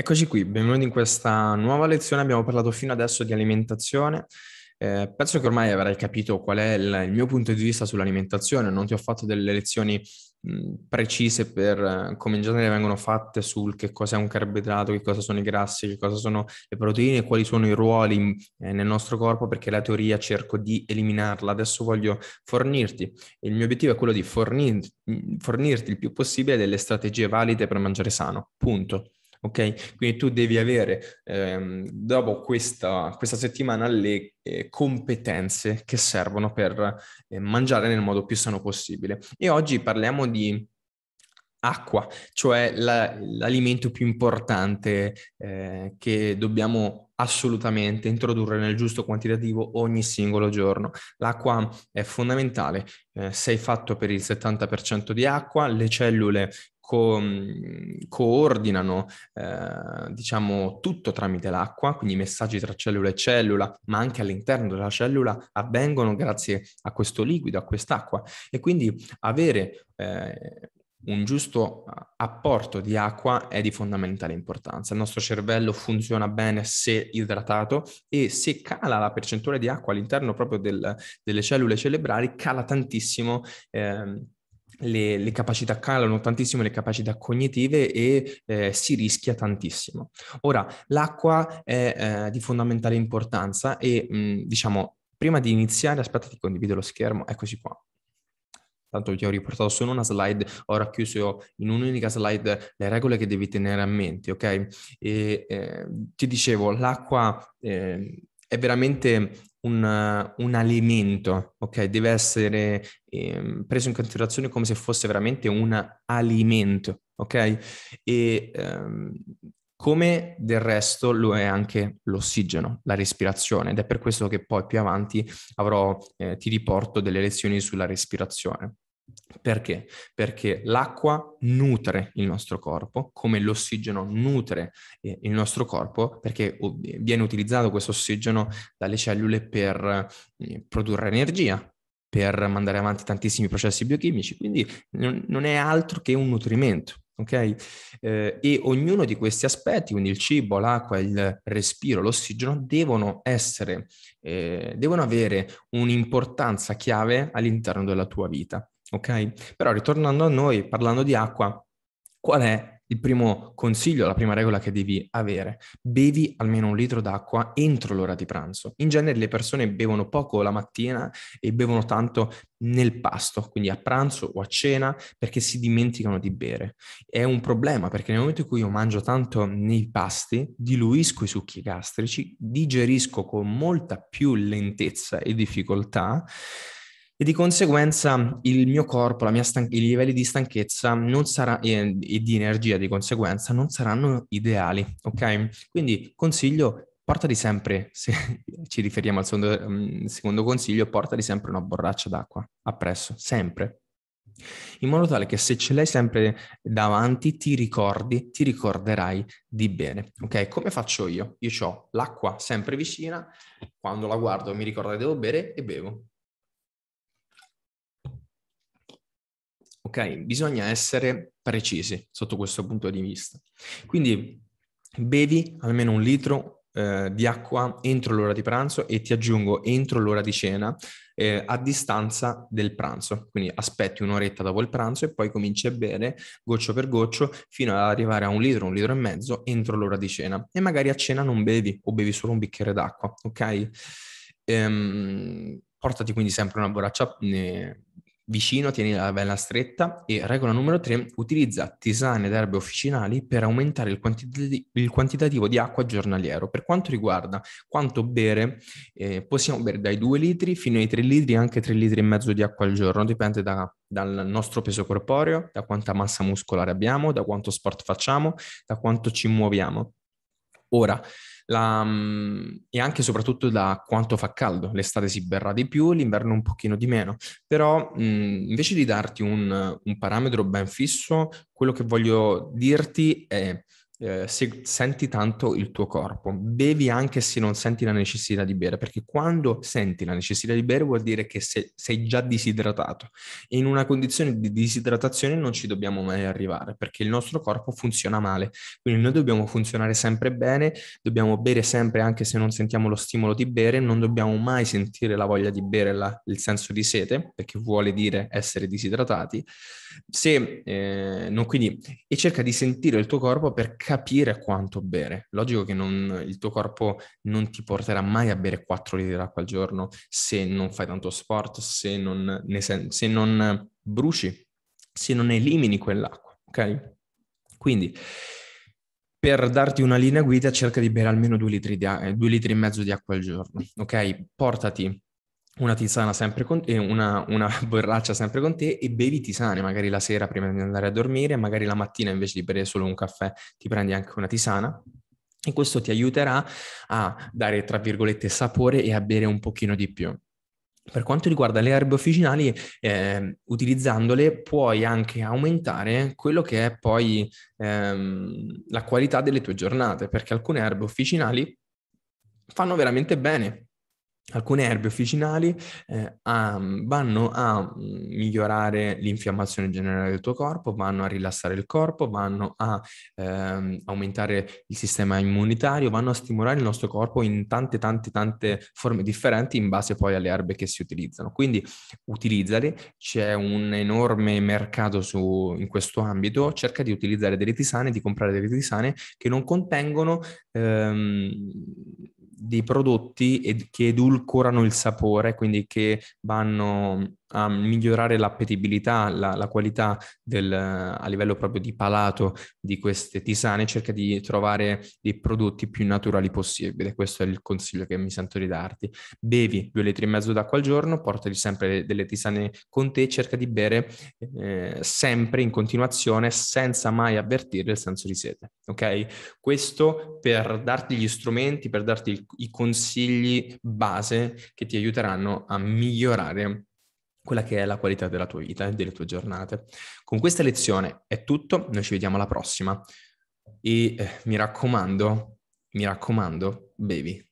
Eccoci qui, benvenuti in questa nuova lezione. Abbiamo parlato fino adesso di alimentazione. Eh, penso che ormai avrai capito qual è il, il, mio punto di vista sull'alimentazione. Non ti ho fatto delle lezioni mh, precise per eh, come in genere vengono fatte sul che cos'è un carboidrato, che cosa sono i grassi, che cosa sono le proteine, quali sono i ruoli eh, nel nostro corpo, perché la teoria cerco di eliminarla. Adesso voglio fornirti. Il mio obiettivo è quello di fornir, fornirti il più possibile delle strategie valide per mangiare sano. Punto ok? Quindi tu devi avere ehm, dopo questa, questa, settimana le eh, competenze che servono per eh, mangiare nel modo più sano possibile. E oggi parliamo di acqua, cioè la, l'alimento più importante eh, che dobbiamo assolutamente introdurre nel giusto quantitativo ogni singolo giorno. L'acqua è fondamentale, eh, sei fatto per il 70% di acqua, le cellule co- coordinano eh, diciamo, tutto tramite l'acqua, quindi i messaggi tra cellula e cellula, ma anche all'interno della cellula avvengono grazie a questo liquido, a quest'acqua. E quindi avere eh, un giusto apporto di acqua è di fondamentale importanza. Il nostro cervello funziona bene se idratato e se cala la percentuale di acqua all'interno proprio del, delle cellule cerebrali, cala tantissimo. Eh, le, le, capacità calano tantissimo le capacità cognitive e eh, si rischia tantissimo. Ora, l'acqua è eh, di fondamentale importanza e mh, mm, diciamo, prima di iniziare, aspetta ti condivido lo schermo, eccoci qua. Tanto ti ho riportato solo una slide, ho racchiuso in un'unica slide le regole che devi tenere a mente, ok? E, eh, ti dicevo, l'acqua eh, è veramente un, un alimento, ok? Deve essere eh, preso in considerazione come se fosse veramente un alimento, ok? E ehm, come del resto lo è anche l'ossigeno, la respirazione, ed è per questo che poi più avanti avrò, eh, ti riporto delle lezioni sulla respirazione. Perché? Perché l'acqua nutre il nostro corpo, come l'ossigeno nutre eh, il nostro corpo, perché viene utilizzato questo ossigeno dalle cellule per eh, produrre energia, per mandare avanti tantissimi processi biochimici, quindi non è altro che un nutrimento. Ok? Eh, e ognuno di questi aspetti, quindi il cibo, l'acqua, il respiro, l'ossigeno, devono essere, eh, devono avere un'importanza chiave all'interno della tua vita. Ok? Però ritornando a noi, parlando di acqua, qual è il primo consiglio, la prima regola che devi avere, bevi almeno un litro d'acqua entro l'ora di pranzo. In genere le persone bevono poco la mattina e bevono tanto nel pasto, quindi a pranzo o a cena, perché si dimenticano di bere. È un problema perché nel momento in cui io mangio tanto nei pasti, diluisco i succhi gastrici, digerisco con molta più lentezza e difficoltà e di conseguenza il mio corpo, stanche- i livelli di stanchezza sarà, e, e di energia di conseguenza non saranno ideali, ok? Quindi consiglio, portati sempre, se ci riferiamo al secondo, mm, secondo consiglio, portati sempre una borraccia d'acqua appresso, sempre, in modo tale che se ce l'hai sempre davanti ti ricordi, ti ricorderai di bene. Ok, come faccio io? Io ho l'acqua sempre vicina, quando la guardo mi ricordo che devo bere e bevo. ok? Bisogna essere precisi sotto questo punto di vista. Quindi bevi almeno un litro eh, di acqua entro l'ora di pranzo e ti aggiungo entro l'ora di cena eh, a distanza del pranzo. Quindi aspetti un'oretta dopo il pranzo e poi cominci a bere goccio per goccio fino ad arrivare a un litro, un litro e mezzo entro l'ora di cena. E magari a cena non bevi o bevi solo un bicchiere d'acqua, ok? Ehm, portati quindi sempre una borraccia eh, vicino, tieni la bella stretta e regola numero 3, utilizza tisane ed erbe officinali per aumentare il, quantitati- il quantitativo di acqua giornaliero. Per quanto riguarda quanto bere, eh, possiamo bere dai 2 litri fino ai 3 litri, anche 3 litri e mezzo di acqua al giorno, dipende da, dal nostro peso corporeo, da quanta massa muscolare abbiamo, da quanto sport facciamo, da quanto ci muoviamo. Ora, la, mm, e anche e soprattutto da quanto fa caldo. L'estate si berrà di più, l'inverno un pochino di meno, però mh, mm, invece di darti un, un parametro ben fisso, quello che voglio dirti è eh, se senti tanto il tuo corpo, bevi anche se non senti la necessità di bere, perché quando senti la necessità di bere vuol dire che se, sei già disidratato e in una condizione di disidratazione non ci dobbiamo mai arrivare perché il nostro corpo funziona male, quindi noi dobbiamo funzionare sempre bene, dobbiamo bere sempre anche se non sentiamo lo stimolo di bere, non dobbiamo mai sentire la voglia di bere, la, il senso di sete, perché vuole dire essere disidratati, se, eh, non, quindi, e cerca di sentire il tuo corpo perché capire quanto bere. Logico che non, il tuo corpo non ti porterà mai a bere 4 litri d'acqua al giorno se non fai tanto sport, se non, sen- se non bruci, se non elimini quell'acqua, ok? Quindi per darti una linea guida cerca di bere almeno 2 litri, di, 2 eh, litri e mezzo di acqua al giorno, ok? Portati una tisana sempre con te, una, una, borraccia sempre con te e bevi tisane, magari la sera prima di andare a dormire, magari la mattina invece di bere solo un caffè ti prendi anche una tisana e questo ti aiuterà a dare, tra virgolette, sapore e a bere un pochino di più. Per quanto riguarda le erbe officinali, eh, utilizzandole puoi anche aumentare quello che è poi ehm, la qualità delle tue giornate, perché alcune erbe officinali fanno veramente bene Alcune erbe officinali eh, a, vanno a mm, migliorare l'infiammazione generale del tuo corpo, vanno a rilassare il corpo, vanno a ehm, aumentare il sistema immunitario, vanno a stimolare il nostro corpo in tante tante tante forme differenti in base poi alle erbe che si utilizzano. Quindi utilizzali, c'è un enorme mercato su, in questo ambito, cerca di utilizzare delle tisane, di comprare delle tisane che non contengono... Ehm, dei prodotti ed- che edulcorano il sapore, quindi che vanno a migliorare l'appetibilità, la, la qualità del, a livello proprio di palato di queste tisane, cerca di trovare dei prodotti più naturali possibile. Questo è il consiglio che mi sento di darti. Bevi due litri e mezzo d'acqua al giorno, portati sempre delle tisane con te, cerca di bere eh, sempre in continuazione senza mai avvertire il senso di sete. Ok? Questo per darti gli strumenti, per darti il, i consigli base che ti aiuteranno a migliorare quella che è la qualità della tua vita e eh, delle tue giornate. Con questa lezione è tutto, noi ci vediamo alla prossima e eh, mi raccomando, mi raccomando, bevi.